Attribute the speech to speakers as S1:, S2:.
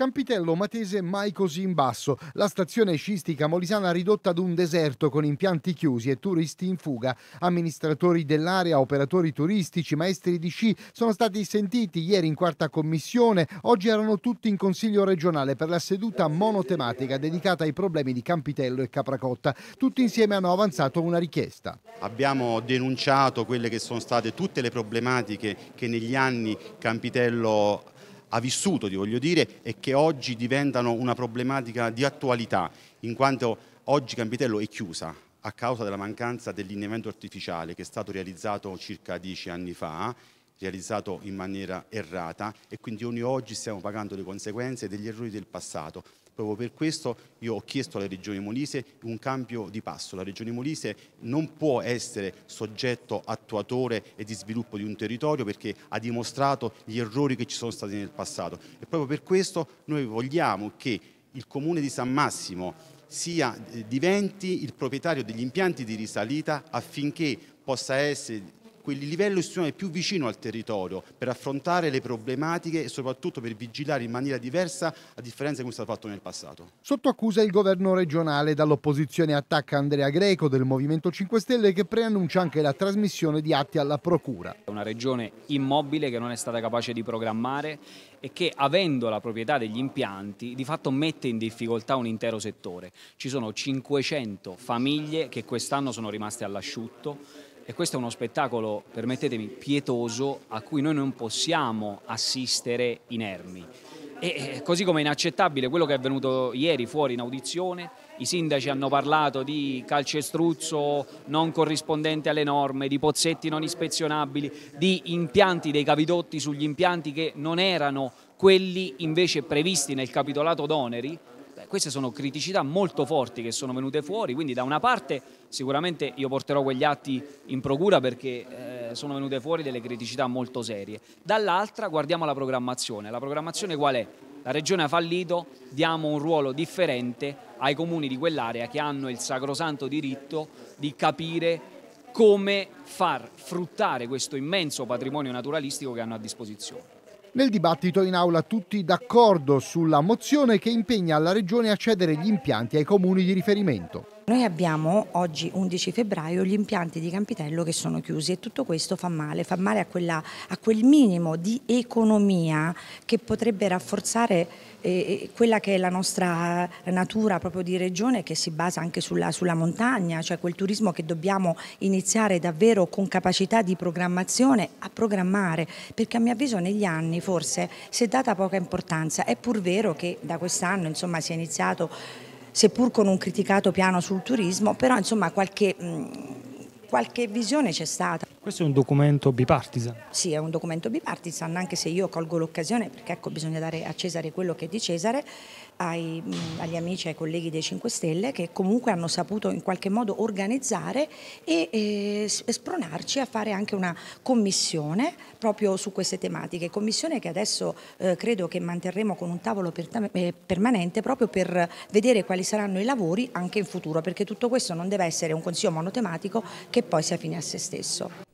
S1: Campitello Matese mai così in basso, la stazione sciistica molisana ridotta ad un deserto con impianti chiusi e turisti in fuga. Amministratori dell'area, operatori turistici, maestri di sci sono stati sentiti ieri in quarta commissione, oggi erano tutti in consiglio regionale per la seduta monotematica dedicata ai problemi di Campitello e Capracotta. Tutti insieme hanno avanzato una richiesta.
S2: Abbiamo denunciato quelle che sono state tutte le problematiche che negli anni Campitello ha ha vissuto, ti voglio dire, e che oggi diventano una problematica di attualità, in quanto oggi Campitello è chiusa a causa della mancanza dell'innevento artificiale che è stato realizzato circa dieci anni fa realizzato in maniera errata e quindi noi oggi stiamo pagando le conseguenze degli errori del passato Proprio per questo io ho chiesto alla Regione Molise un cambio di passo. La Regione Molise non può essere soggetto attuatore e di sviluppo di un territorio perché ha dimostrato gli errori che ci sono stati nel passato e proprio per questo noi vogliamo che il Comune di San Massimo sia, eh, diventi il proprietario degli impianti di risalita affinché possa essere quel livello istituzionale più vicino al territorio per affrontare le problematiche e soprattutto per vigilare in maniera diversa a differenza di come è stato fatto nel passato.
S1: Sotto accusa il governo regionale dall'opposizione attacca Andrea Greco del Movimento 5 Stelle che preannuncia anche la trasmissione di atti alla Procura.
S3: Una regione immobile che non è stata capace di programmare e che avendo la proprietà degli impianti di fatto mette in difficoltà un intero settore. Ci sono 500 famiglie che quest'anno sono rimaste all'asciutto e questo è uno spettacolo, permettetemi, pietoso a cui noi non possiamo assistere inermi. E così come è inaccettabile quello che è avvenuto ieri fuori in audizione, i sindaci hanno parlato di calcestruzzo non corrispondente alle norme, di pozzetti non ispezionabili, di impianti dei cavidotti sugli impianti che non erano quelli invece previsti nel capitolato d'oneri queste sono criticità molto forti che sono venute fuori, quindi da una parte sicuramente io porterò quegli atti in procura perché eh, sono venute fuori delle criticità molto serie, dall'altra guardiamo la programmazione, la programmazione qual è? La regione ha fallito, diamo un ruolo differente ai comuni di quell'area che hanno il sacrosanto diritto di capire come far fruttare questo immenso patrimonio naturalistico che hanno a disposizione.
S1: Nel dibattito in aula tutti d'accordo sulla mozione che impegna la Regione a cedere gli impianti ai comuni di riferimento.
S4: Noi abbiamo oggi 11 febbraio gli impianti di Campitello che sono chiusi e tutto questo fa male, fa male a, quella, a quel minimo di economia che potrebbe rafforzare eh, eh, quella che è la nostra natura proprio di regione che si basa anche sulla, sulla montagna, cioè quel turismo che dobbiamo iniziare davvero con capacità di programmazione a programmare, perché a mio avviso negli anni forse si è data poca importanza, è pur vero che da quest'anno insomma si è iniziato seppur con un criticato piano sul turismo, però insomma qualche, mh, mm, qualche visione c'è stata. Questo
S2: è un documento bipartisan.
S4: Sì, è un documento bipartisan, anche se io colgo l'occasione, perché ecco, bisogna dare a Cesare quello che è di Cesare, ai, mm, agli amici e ai colleghi dei 5 Stelle che comunque hanno saputo in qualche modo organizzare e, e spronarci a fare anche una commissione proprio su queste tematiche, commissione che adesso eh, credo che manterremo con un tavolo per, eh, permanente proprio per vedere quali saranno i lavori anche in futuro, perché tutto questo non deve essere un consiglio monotematico che poi sia fine a se stesso.